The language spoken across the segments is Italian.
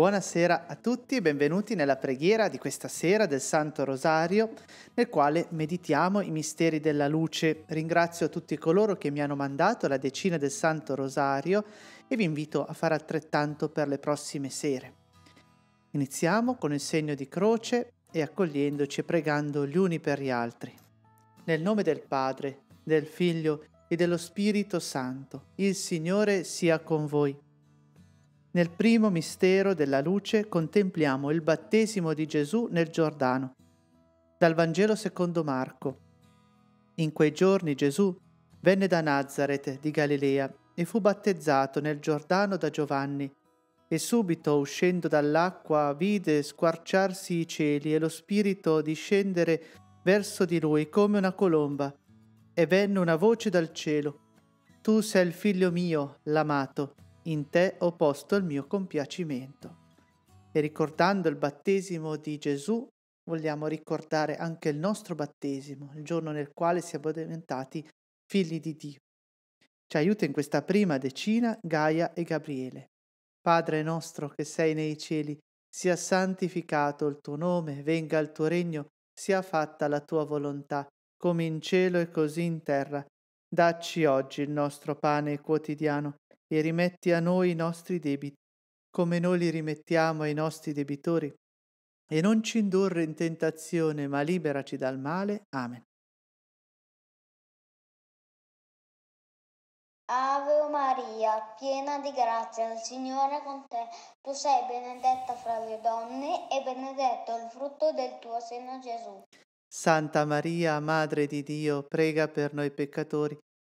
Buonasera a tutti e benvenuti nella preghiera di questa sera del Santo Rosario, nel quale meditiamo i misteri della luce. Ringrazio tutti coloro che mi hanno mandato la decina del Santo Rosario e vi invito a fare altrettanto per le prossime sere. Iniziamo con il segno di croce e accogliendoci e pregando gli uni per gli altri. Nel nome del Padre, del Figlio e dello Spirito Santo, il Signore sia con voi. Nel primo mistero della luce contempliamo il battesimo di Gesù nel Giordano. Dal Vangelo secondo Marco. In quei giorni Gesù venne da Nazareth di Galilea e fu battezzato nel Giordano da Giovanni. E subito uscendo dall'acqua vide squarciarsi i cieli e lo Spirito discendere verso di lui come una colomba. E venne una voce dal cielo. Tu sei il figlio mio, l'amato in te ho posto il mio compiacimento. E ricordando il battesimo di Gesù, vogliamo ricordare anche il nostro battesimo, il giorno nel quale siamo diventati figli di Dio. Ci aiuta in questa prima decina Gaia e Gabriele. Padre nostro che sei nei cieli, sia santificato il tuo nome, venga il tuo regno, sia fatta la tua volontà, come in cielo e così in terra. Dacci oggi il nostro pane quotidiano e rimetti a noi i nostri debiti, come noi li rimettiamo ai nostri debitori. E non ci indurre in tentazione, ma liberaci dal male. Amen. Ave Maria, piena di grazia, il Signore è con te. Tu sei benedetta fra le donne e benedetto il frutto del tuo seno Gesù. Santa Maria, Madre di Dio, prega per noi peccatori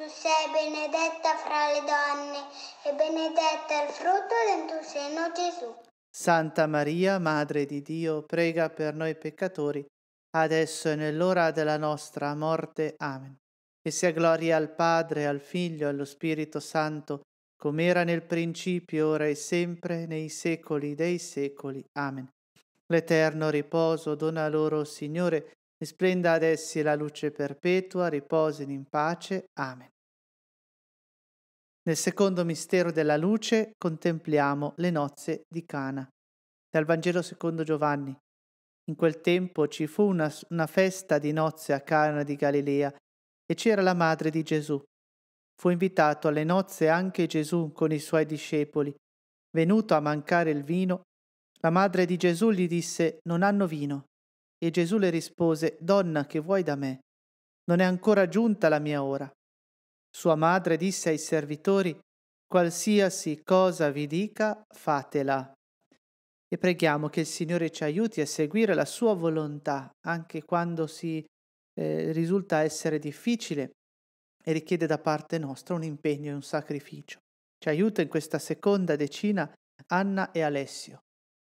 Tu sei benedetta fra le donne e benedetto è il frutto del tuo seno, Gesù. Santa Maria, Madre di Dio, prega per noi peccatori, adesso e nell'ora della nostra morte. Amen. E sia gloria al Padre, al Figlio e allo Spirito Santo, come era nel principio, ora e sempre, nei secoli dei secoli. Amen. L'eterno riposo dona loro, Signore, Risplenda ad essi la luce perpetua, riposino in pace. Amen. Nel secondo mistero della luce contempliamo le nozze di Cana. Dal Vangelo secondo Giovanni. In quel tempo ci fu una, una festa di nozze a Cana di Galilea e c'era la madre di Gesù. Fu invitato alle nozze anche Gesù con i suoi discepoli. Venuto a mancare il vino, la madre di Gesù gli disse: Non hanno vino. E Gesù le rispose, Donna, che vuoi da me? Non è ancora giunta la mia ora. Sua madre disse ai servitori, Qualsiasi cosa vi dica, fatela. E preghiamo che il Signore ci aiuti a seguire la sua volontà, anche quando si eh, risulta essere difficile e richiede da parte nostra un impegno e un sacrificio. Ci aiuta in questa seconda decina Anna e Alessio.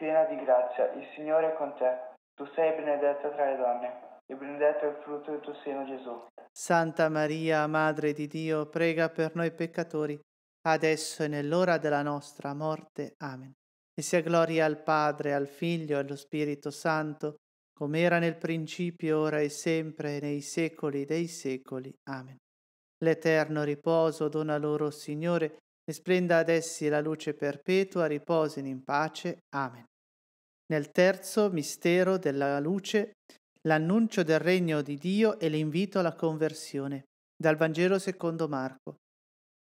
piena di grazia, il Signore è con te. Tu sei benedetta tra le donne, e benedetto è il frutto del tuo seno, Gesù. Santa Maria, Madre di Dio, prega per noi peccatori, adesso e nell'ora della nostra morte. Amen. E sia gloria al Padre, al Figlio e allo Spirito Santo, come era nel principio, ora e sempre, nei secoli dei secoli. Amen. L'eterno riposo dona loro, Signore, e splenda ad essi la luce perpetua, riposino in pace. Amen. Nel terzo mistero della luce, l'annuncio del regno di Dio e l'invito alla conversione, dal Vangelo secondo Marco.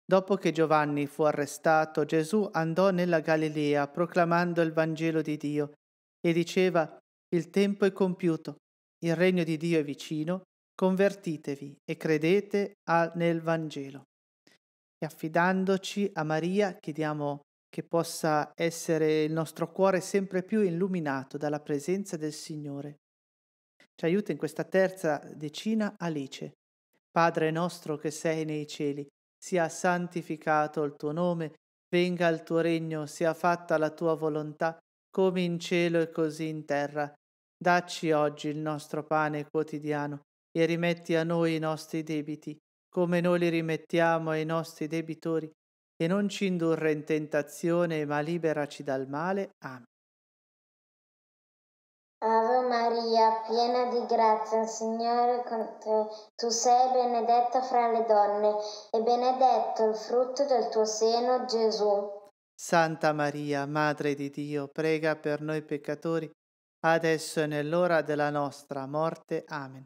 Dopo che Giovanni fu arrestato, Gesù andò nella Galilea proclamando il Vangelo di Dio e diceva, Il tempo è compiuto, il regno di Dio è vicino, convertitevi e credete nel Vangelo e affidandoci a Maria chiediamo che possa essere il nostro cuore sempre più illuminato dalla presenza del Signore. Ci aiuta in questa terza decina Alice. Padre nostro che sei nei cieli, sia santificato il tuo nome, venga il tuo regno, sia fatta la tua volontà, come in cielo e così in terra. Dacci oggi il nostro pane quotidiano e rimetti a noi i nostri debiti come noi li rimettiamo ai nostri debitori, e non ci indurre in tentazione, ma liberaci dal male. Amen. Ave Maria, piena di grazia, il Signore è con te. Tu sei benedetta fra le donne e benedetto il frutto del tuo seno, Gesù. Santa Maria, Madre di Dio, prega per noi peccatori, adesso e nell'ora della nostra morte. Amen.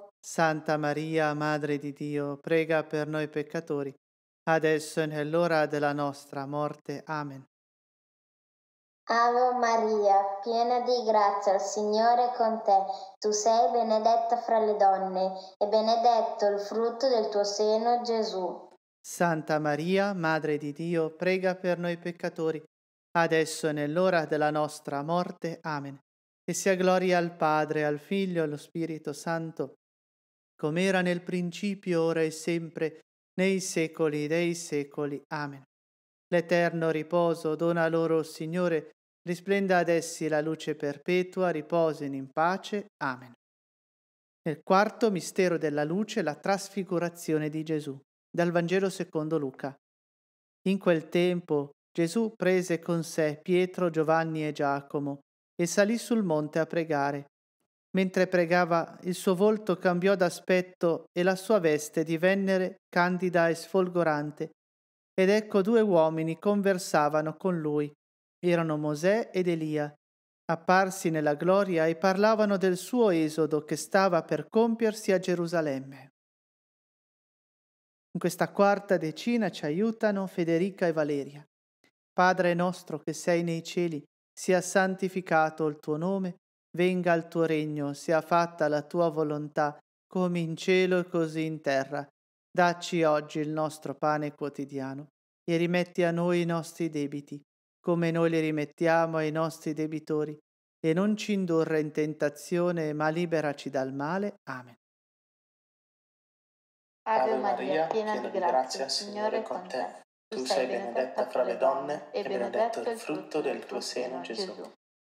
Santa Maria, Madre di Dio, prega per noi peccatori, adesso e nell'ora della nostra morte. Amen. Ave Maria, piena di grazia, il Signore è con te. Tu sei benedetta fra le donne e benedetto il frutto del tuo seno, Gesù. Santa Maria, Madre di Dio, prega per noi peccatori, adesso e nell'ora della nostra morte. Amen. E sia gloria al Padre, al Figlio e allo Spirito Santo come era nel principio, ora e sempre, nei secoli dei secoli. Amen. L'eterno riposo dona loro, Signore, risplenda ad essi la luce perpetua, riposino in pace. Amen. Nel quarto mistero della luce, la trasfigurazione di Gesù, dal Vangelo secondo Luca. In quel tempo Gesù prese con sé Pietro, Giovanni e Giacomo e salì sul monte a pregare. Mentre pregava, il suo volto cambiò d'aspetto e la sua veste divenne candida e sfolgorante. Ed ecco due uomini conversavano con lui. Erano Mosè ed Elia, apparsi nella gloria e parlavano del suo esodo che stava per compiersi a Gerusalemme. In questa quarta decina ci aiutano Federica e Valeria. Padre nostro che sei nei cieli, sia santificato il tuo nome venga il tuo regno, sia fatta la tua volontà, come in cielo e così in terra. Dacci oggi il nostro pane quotidiano e rimetti a noi i nostri debiti, come noi li rimettiamo ai nostri debitori, e non ci indurre in tentazione, ma liberaci dal male. Amen. Ave Maria, piena di grazia, Signore è con te. Tu sei benedetta fra le donne e benedetto il frutto del tuo seno, Gesù.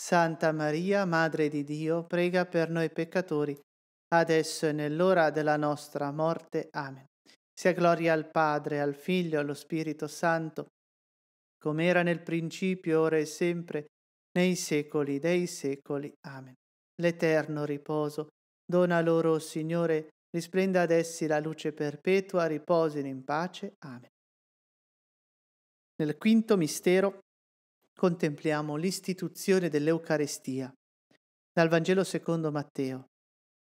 Santa Maria, Madre di Dio, prega per noi peccatori, adesso e nell'ora della nostra morte. Amen. Sia gloria al Padre, al Figlio, e allo Spirito Santo, come era nel principio, ora e sempre, nei secoli dei secoli. Amen. L'eterno riposo, dona loro, Signore, risplenda ad essi la luce perpetua, riposino in pace. Amen. Nel quinto mistero contempliamo l'istituzione dell'Eucarestia. Dal Vangelo secondo Matteo.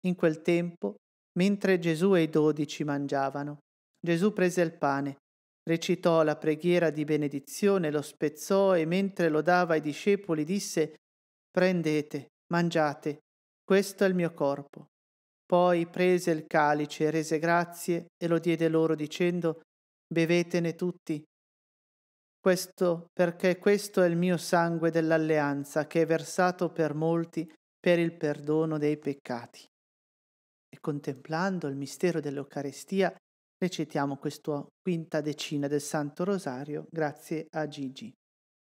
In quel tempo, mentre Gesù e i dodici mangiavano, Gesù prese il pane, recitò la preghiera di benedizione, lo spezzò e mentre lo dava ai discepoli disse Prendete, mangiate, questo è il mio corpo. Poi prese il calice, rese grazie e lo diede loro dicendo Bevetene tutti, questo perché questo è il mio sangue dell'alleanza che è versato per molti per il perdono dei peccati. E contemplando il mistero dell'Eucarestia recitiamo questa quinta decina del Santo Rosario grazie a Gigi.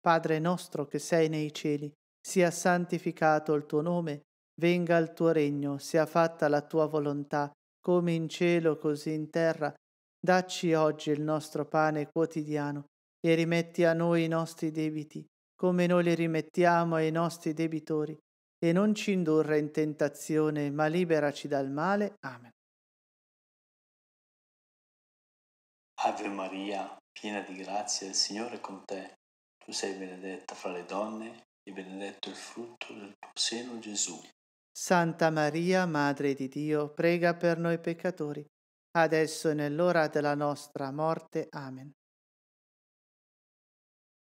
Padre nostro che sei nei cieli, sia santificato il tuo nome, venga il tuo regno, sia fatta la tua volontà, come in cielo così in terra. Dacci oggi il nostro pane quotidiano e rimetti a noi i nostri debiti, come noi li rimettiamo ai nostri debitori, e non ci indurre in tentazione, ma liberaci dal male. Amen. Ave Maria, piena di grazia, il Signore è con te. Tu sei benedetta fra le donne, e benedetto il frutto del tuo seno, Gesù. Santa Maria, Madre di Dio, prega per noi peccatori, adesso e nell'ora della nostra morte. Amen.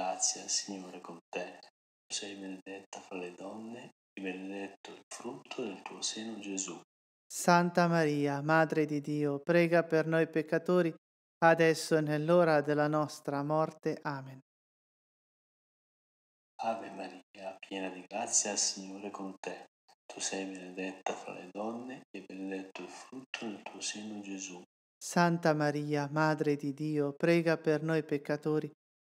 grazia, Signore, con te. Tu sei benedetta fra le donne e benedetto il frutto del tuo seno, Gesù. Santa Maria, Madre di Dio, prega per noi peccatori, adesso e nell'ora della nostra morte. Amen. Ave Maria, piena di grazia, Signore è con te. Tu sei benedetta fra le donne e benedetto il frutto del tuo seno Gesù. Santa Maria, Madre di Dio, prega per noi peccatori,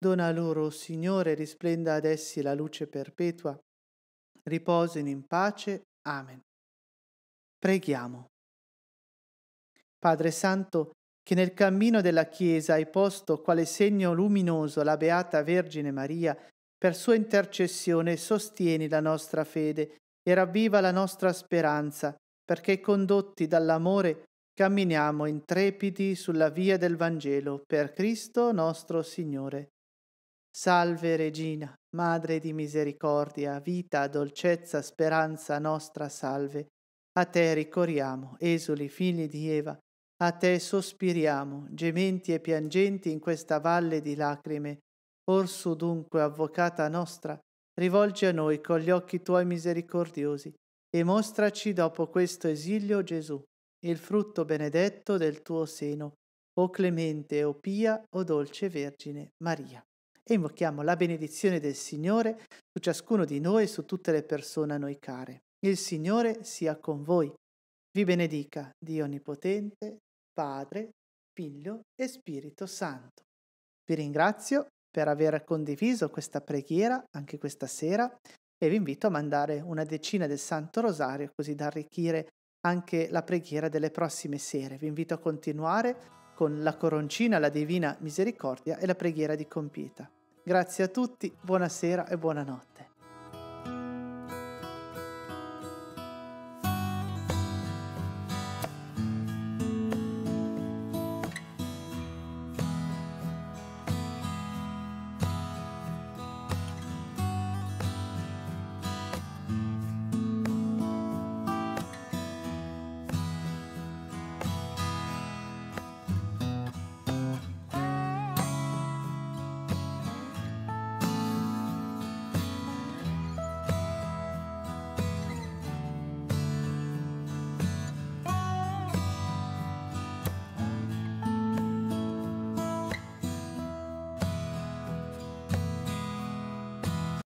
Dona loro, Signore, risplenda ad essi la luce perpetua. Riposino in pace. Amen. Preghiamo. Padre Santo, che nel cammino della Chiesa hai posto quale segno luminoso la Beata Vergine Maria, per sua intercessione sostieni la nostra fede e ravviva la nostra speranza, perché condotti dall'amore camminiamo intrepidi sulla via del Vangelo per Cristo nostro Signore. Salve Regina, Madre di misericordia, vita, dolcezza, speranza nostra, salve. A te ricorriamo, esuli figli di Eva, a te sospiriamo, gementi e piangenti in questa valle di lacrime. Orsu dunque, avvocata nostra, rivolgi a noi con gli occhi tuoi misericordiosi e mostraci dopo questo esilio Gesù, il frutto benedetto del tuo seno. O clemente, o pia, o dolce Vergine Maria e invochiamo la benedizione del Signore su ciascuno di noi e su tutte le persone a noi care. Il Signore sia con voi. Vi benedica Dio Onnipotente, Padre, Figlio e Spirito Santo. Vi ringrazio per aver condiviso questa preghiera anche questa sera e vi invito a mandare una decina del Santo Rosario così da arricchire anche la preghiera delle prossime sere. Vi invito a continuare con la coroncina la Divina Misericordia e la preghiera di compieta. Grazie a tutti, buonasera e buonanotte.